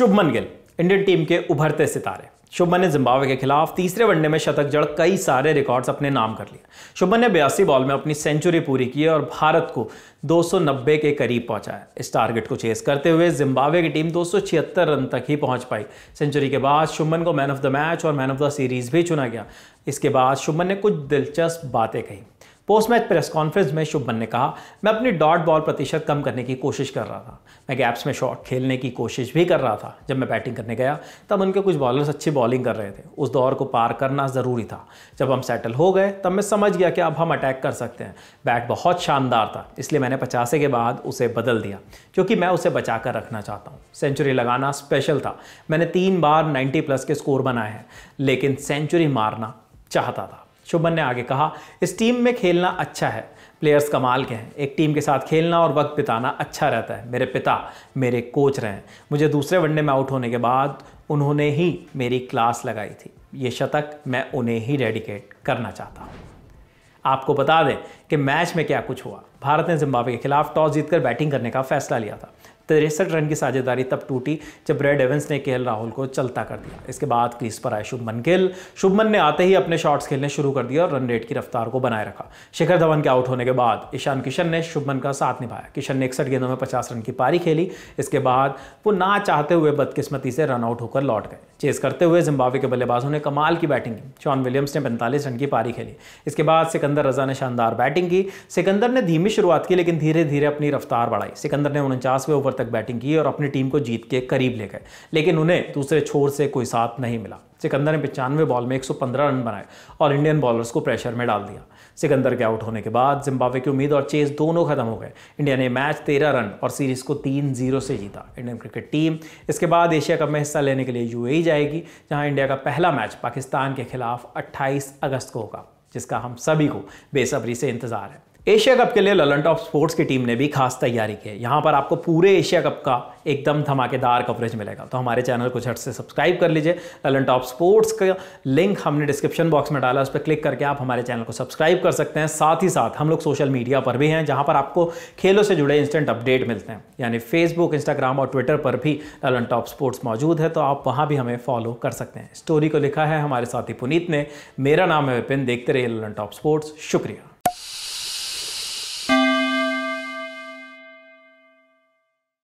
Shubman Gill Indian team के उभरते सितारे शुभमन ने जिम्बाब्वे के खिलाफ तीसरे वनडे में शतक जड़ कई सारे रिकॉर्ड्स अपने नाम कर लिए शुभमन ने बयासी बॉल में अपनी सेंचुरी पूरी की और भारत को 290 के करीब पहुंचाया इस टारगेट को चेस करते हुए जिम्बाब्वे की टीम 276 रन तक ही पहुंच पाई सेंचुरी के बाद शुभमन को मैन ऑफ द मैच और मैन ऑफ द सीरीज भी चुना गया इसके बाद शुभमन ने कुछ दिलचस्प बातें कही पोस्ट मैच प्रेस कॉन्फ्रेंस में शुभमन ने कहा मैं अपनी डॉट बॉल प्रतिशत कम करने की कोशिश कर रहा था मैं गैप्स में शॉट खेलने की कोशिश भी कर रहा था जब मैं बैटिंग करने गया तब उनके कुछ बॉलर्स अच्छी बॉलिंग कर रहे थे उस दौर को पार करना ज़रूरी था जब हम सेटल हो गए तब मैं समझ गया कि अब हम अटैक कर सकते हैं बैट बहुत शानदार था इसलिए मैंने पचासे के बाद उसे बदल दिया क्योंकि मैं उसे बचा कर रखना चाहता हूँ सेंचुरी लगाना स्पेशल था मैंने तीन बार नाइन्टी प्लस के स्कोर बनाए हैं लेकिन सेंचुरी मारना चाहता था शुभन ने आगे कहा इस टीम में खेलना अच्छा है प्लेयर्स कमाल के हैं एक टीम के साथ खेलना और वक्त बिताना अच्छा रहता है मेरे पिता मेरे कोच रहे हैं मुझे दूसरे वनडे में आउट होने के बाद उन्होंने ही मेरी क्लास लगाई थी ये शतक मैं उन्हें ही डेडिकेट करना चाहता हूँ आपको बता दें कि मैच में क्या कुछ हुआ भारत ने जिम्बाब्वे के खिलाफ टॉस जीतकर बैटिंग करने का फैसला लिया था तिरसठ रन की साझेदारी तब टूटी जब ब्रेड एवंस ने के राहुल को चलता कर दिया इसके बाद क्रीज पर आए शुभमन गिल शुभमन ने आते ही अपने शॉट्स खेलने शुरू कर दिया और रन रेट की रफ्तार को बनाए रखा शिखर धवन के आउट होने के बाद ईशान किशन ने शुभमन का साथ निभाया किशन ने इकसठ गेंदों में पचास रन की पारी खेली इसके बाद वो ना चाहते हुए बदकिस्मती से रनआउट होकर लौट गए चेस करते हुए जिम्बावे के बल्लेबाजों ने कमाल की बैटिंग की जॉन विलियम्स ने पैंतालीस रन की पारी खेली इसके बाद सिकंदर रजा ने शानदार बैटिंग की सिकंदर ने धीमी शुरुआत की लेकिन धीरे धीरे अपनी रफ्तार बढ़ाई सिकंदर ने उनचासवें ओवर तक बैटिंग की और अपनी टीम को जीत के करीब ले गए लेकिन उन्हें दूसरे छोर से कोई साथ नहीं मिला सिकंदर ने पचानवे बॉल में 115 रन बनाए और इंडियन बॉलर्स को प्रेशर में डाल दिया सिकंदर के आउट होने के बाद जिम्बाब्वे की उम्मीद और चेस दोनों खत्म हो गए इंडिया ने मैच तेरह रन और सीरीज को तीन जीरो से जीता इंडियन क्रिकेट टीम इसके बाद एशिया कप में हिस्सा लेने के लिए यूएई जाएगी जहां इंडिया का पहला मैच पाकिस्तान के खिलाफ अट्ठाईस अगस्त को होगा जिसका हम सभी को बेसब्री से इंतजार है एशिया कप के लिए ललन टॉप स्पोर्ट्स की टीम ने भी खास तैयारी की है यहाँ पर आपको पूरे एशिया कप का एकदम धमाकेदार कवरेज मिलेगा तो हमारे चैनल को झट से सब्सक्राइब कर लीजिए ललन टॉप स्पोर्ट्स का लिंक हमने डिस्क्रिप्शन बॉक्स में डाला उस पर क्लिक करके आप हमारे चैनल को सब्सक्राइब कर सकते हैं साथ ही साथ हम लोग सोशल मीडिया पर भी हैं जहाँ पर आपको खेलों से जुड़े इंस्टेंट अपडेट मिलते हैं यानी फेसबुक इंस्टाग्राम और ट्विटर पर भी ललन टॉप स्पोर्ट्स मौजूद है तो आप वहाँ भी हमें फॉलो कर सकते हैं स्टोरी को लिखा है हमारे साथी पुनीत ने मेरा नाम है विपिन देखते रहिए ललन टॉप स्पोर्ट्स शुक्रिया